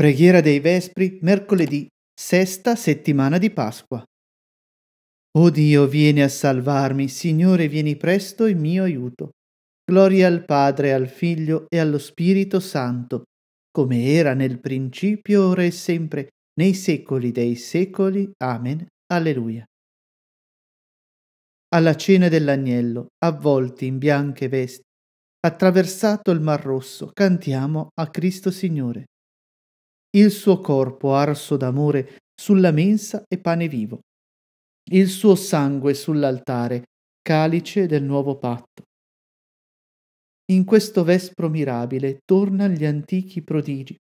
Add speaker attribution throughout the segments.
Speaker 1: Preghiera dei Vespri, mercoledì, sesta settimana di Pasqua. O Dio, vieni a salvarmi, Signore, vieni presto in mio aiuto. Gloria al Padre, al Figlio e allo Spirito Santo, come era nel principio, ora e sempre, nei secoli dei secoli. Amen. Alleluia. Alla cena dell'agnello, avvolti in bianche vesti, attraversato il Mar Rosso, cantiamo a Cristo Signore il suo corpo arso d'amore sulla mensa e pane vivo, il suo sangue sull'altare, calice del nuovo patto. In questo vespro mirabile tornano gli antichi prodigi.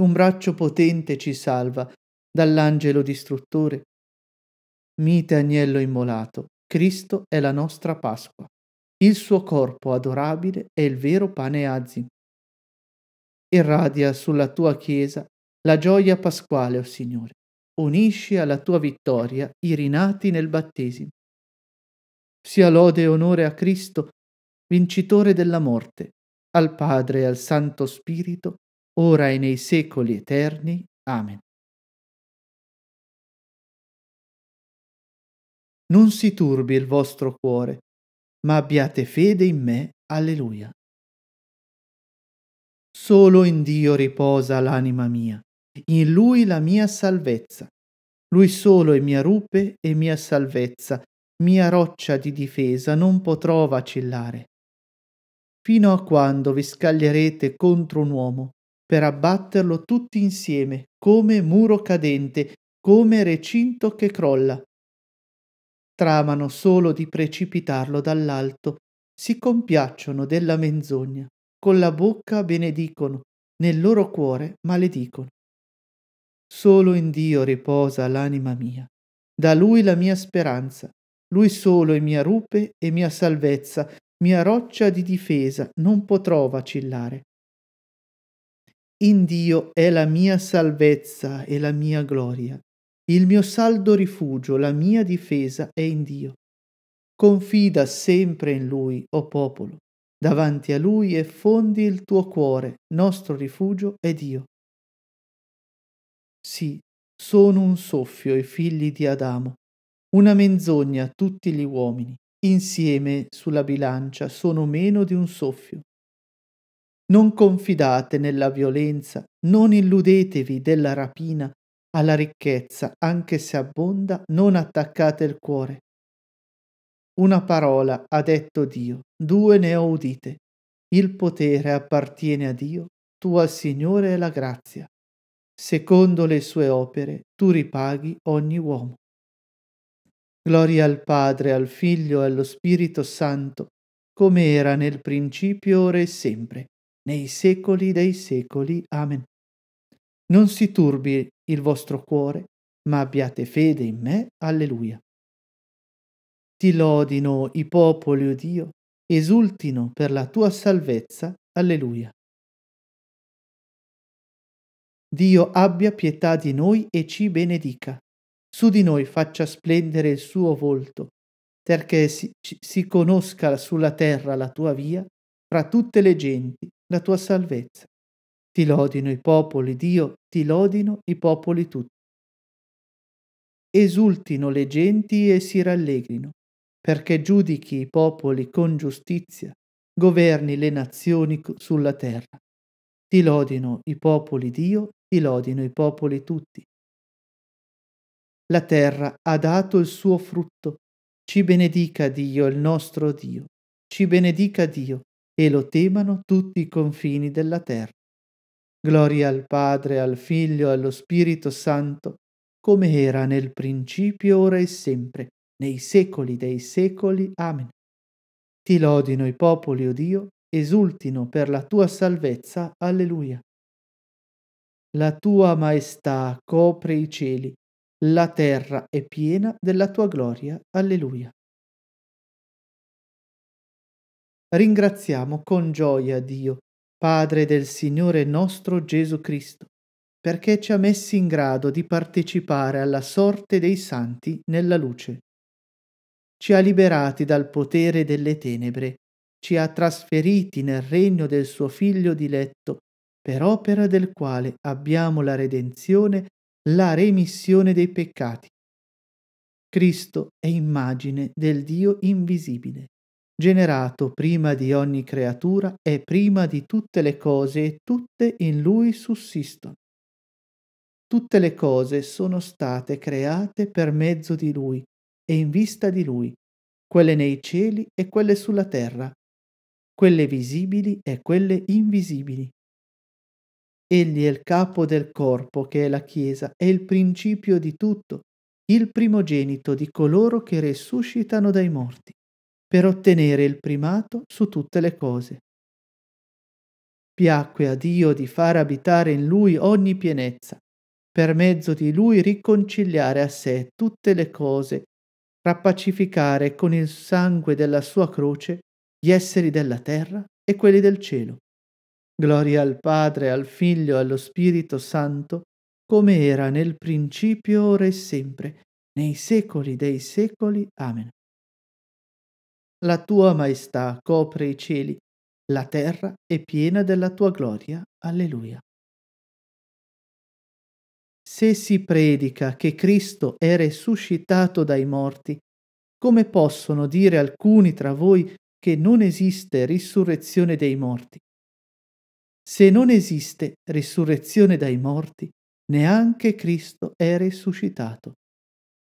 Speaker 1: Un braccio potente ci salva dall'angelo distruttore. Mite agnello immolato, Cristo è la nostra Pasqua. Il suo corpo adorabile è il vero pane azimo irradia sulla tua Chiesa la gioia pasquale, o oh Signore. Unisci alla tua vittoria i rinati nel battesimo. Sia lode e onore a Cristo, vincitore della morte, al Padre e al Santo Spirito, ora e nei secoli eterni. Amen. Non si turbi il vostro cuore, ma abbiate fede in me. Alleluia. Solo in Dio riposa l'anima mia, in Lui la mia salvezza. Lui solo è mia rupe e mia salvezza, mia roccia di difesa, non potrò vacillare. Fino a quando vi scaglierete contro un uomo, per abbatterlo tutti insieme, come muro cadente, come recinto che crolla. Tramano solo di precipitarlo dall'alto, si compiacciono della menzogna con la bocca benedicono, nel loro cuore maledicono. Solo in Dio riposa l'anima mia, da Lui la mia speranza, Lui solo è mia rupe e mia salvezza, mia roccia di difesa, non potrò vacillare. In Dio è la mia salvezza e la mia gloria, il mio saldo rifugio, la mia difesa è in Dio. Confida sempre in Lui, o popolo, davanti a lui e fondi il tuo cuore, nostro rifugio e Dio. Sì, sono un soffio i figli di Adamo, una menzogna tutti gli uomini, insieme sulla bilancia sono meno di un soffio. Non confidate nella violenza, non illudetevi della rapina alla ricchezza, anche se abbonda, non attaccate il cuore. Una parola ha detto Dio, due ne ho udite. Il potere appartiene a Dio, tu al Signore è la grazia. Secondo le sue opere tu ripaghi ogni uomo. Gloria al Padre, al Figlio e allo Spirito Santo, come era nel principio, ora e sempre, nei secoli dei secoli. Amen. Non si turbi il vostro cuore, ma abbiate fede in me. Alleluia ti lodino i popoli, o oh Dio, esultino per la tua salvezza. Alleluia. Dio abbia pietà di noi e ci benedica. Su di noi faccia splendere il suo volto, perché si, si conosca sulla terra la tua via, fra tutte le genti la tua salvezza. Ti lodino i popoli, Dio, ti lodino i popoli tutti. Esultino le genti e si rallegrino, perché giudichi i popoli con giustizia, governi le nazioni sulla terra. Ti lodino i popoli Dio, ti lodino i popoli tutti. La terra ha dato il suo frutto. Ci benedica Dio, il nostro Dio. Ci benedica Dio, e lo temano tutti i confini della terra. Gloria al Padre, al Figlio, e allo Spirito Santo, come era nel principio, ora e sempre nei secoli dei secoli. Amen. Ti lodino i popoli, o oh Dio, esultino per la tua salvezza. Alleluia. La tua maestà copre i cieli, la terra è piena della tua gloria. Alleluia. Ringraziamo con gioia Dio, Padre del Signore nostro Gesù Cristo, perché ci ha messi in grado di partecipare alla sorte dei santi nella luce ci ha liberati dal potere delle tenebre, ci ha trasferiti nel regno del suo Figlio diletto, per opera del quale abbiamo la redenzione, la remissione dei peccati. Cristo è immagine del Dio invisibile, generato prima di ogni creatura e prima di tutte le cose e tutte in lui sussistono. Tutte le cose sono state create per mezzo di lui e in vista di lui, quelle nei cieli e quelle sulla terra, quelle visibili e quelle invisibili. Egli è il capo del corpo che è la Chiesa, è il principio di tutto, il primogenito di coloro che resuscitano dai morti, per ottenere il primato su tutte le cose. Piacque a Dio di far abitare in lui ogni pienezza, per mezzo di lui riconciliare a sé tutte le cose, rappacificare con il sangue della sua croce gli esseri della terra e quelli del cielo. Gloria al Padre, al Figlio e allo Spirito Santo, come era nel principio, ora e sempre, nei secoli dei secoli. Amen. La tua maestà copre i cieli, la terra è piena della tua gloria. Alleluia se si predica che Cristo è risuscitato dai morti, come possono dire alcuni tra voi che non esiste risurrezione dei morti? Se non esiste risurrezione dai morti, neanche Cristo è risuscitato.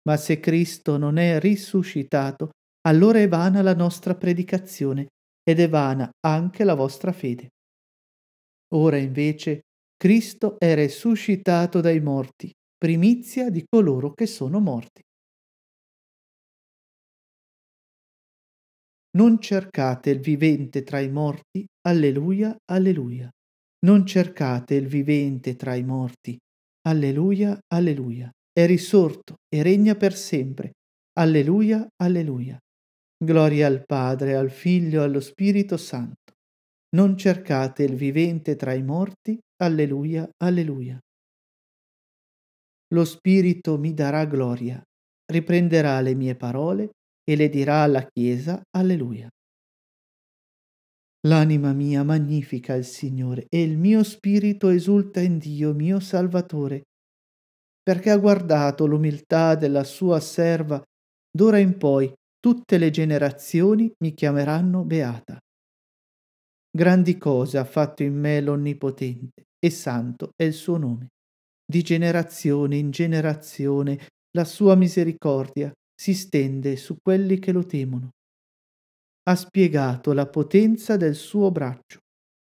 Speaker 1: Ma se Cristo non è risuscitato, allora è vana la nostra predicazione ed è vana anche la vostra fede. Ora invece Cristo è risuscitato dai morti, primizia di coloro che sono morti. Non cercate il vivente tra i morti, alleluia, alleluia. Non cercate il vivente tra i morti, alleluia, alleluia. È risorto e regna per sempre, alleluia, alleluia. Gloria al Padre, al Figlio, allo Spirito Santo non cercate il vivente tra i morti, alleluia, alleluia. Lo Spirito mi darà gloria, riprenderà le mie parole e le dirà alla Chiesa, alleluia. L'anima mia magnifica il Signore e il mio spirito esulta in Dio, mio Salvatore, perché ha guardato l'umiltà della sua serva, d'ora in poi tutte le generazioni mi chiameranno beata. Grandi cose ha fatto in me l'Onnipotente, e santo è il suo nome. Di generazione in generazione la sua misericordia si stende su quelli che lo temono. Ha spiegato la potenza del suo braccio,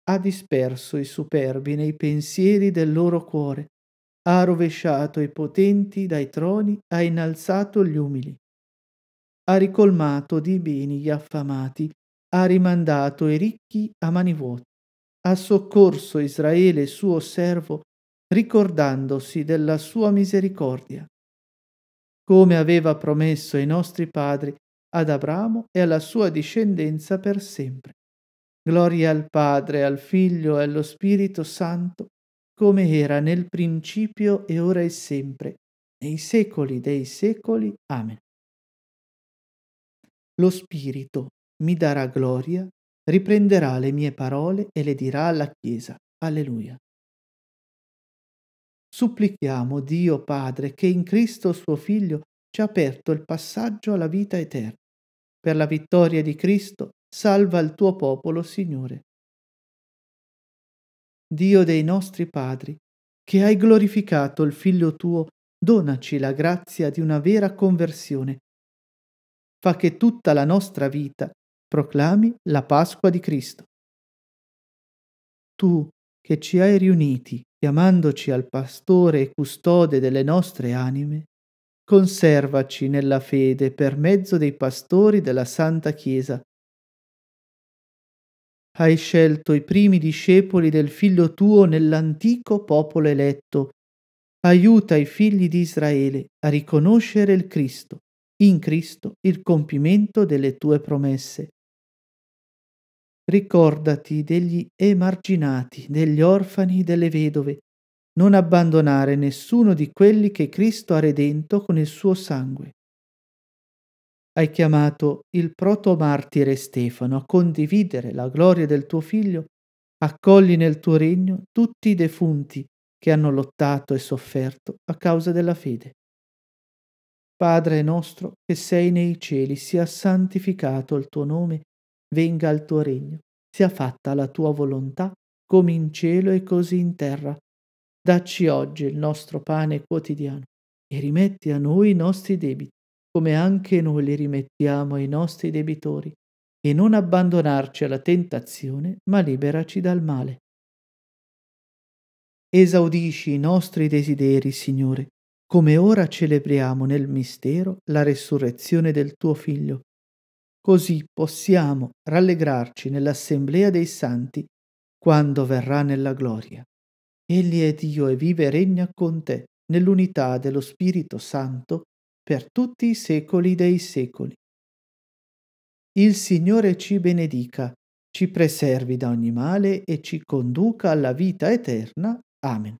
Speaker 1: ha disperso i superbi nei pensieri del loro cuore, ha rovesciato i potenti dai troni, ha innalzato gli umili, ha ricolmato di beni gli affamati, ha rimandato i ricchi a mani vuote. Ha soccorso Israele suo servo, ricordandosi della sua misericordia, come aveva promesso ai nostri padri, ad Abramo e alla sua discendenza per sempre. Gloria al Padre, al Figlio e allo Spirito Santo, come era nel principio e ora e sempre, nei secoli dei secoli. Amen. Lo Spirito mi darà gloria, riprenderà le mie parole e le dirà alla Chiesa. Alleluia. Supplichiamo Dio Padre che in Cristo suo Figlio ci ha aperto il passaggio alla vita eterna. Per la vittoria di Cristo salva il tuo popolo, Signore. Dio dei nostri padri, che hai glorificato il Figlio tuo, donaci la grazia di una vera conversione. Fa che tutta la nostra vita proclami la Pasqua di Cristo. Tu che ci hai riuniti, chiamandoci al pastore e custode delle nostre anime, conservaci nella fede per mezzo dei pastori della Santa Chiesa. Hai scelto i primi discepoli del figlio tuo nell'antico popolo eletto. Aiuta i figli di Israele a riconoscere il Cristo, in Cristo il compimento delle tue promesse, Ricordati degli emarginati, degli orfani, delle vedove. Non abbandonare nessuno di quelli che Cristo ha redento con il suo sangue. Hai chiamato il protomartire Stefano a condividere la gloria del tuo figlio. Accogli nel tuo regno tutti i defunti che hanno lottato e sofferto a causa della fede. Padre nostro che sei nei cieli, sia santificato il tuo nome venga il tuo regno, sia fatta la tua volontà, come in cielo e così in terra. Dacci oggi il nostro pane quotidiano e rimetti a noi i nostri debiti, come anche noi li rimettiamo ai nostri debitori, e non abbandonarci alla tentazione, ma liberaci dal male. Esaudisci i nostri desideri, Signore, come ora celebriamo nel mistero la resurrezione del tuo Figlio Così possiamo rallegrarci nell'assemblea dei santi quando verrà nella gloria. Egli è Dio e vive e regna con te nell'unità dello Spirito Santo per tutti i secoli dei secoli. Il Signore ci benedica, ci preservi da ogni male e ci conduca alla vita eterna. Amen.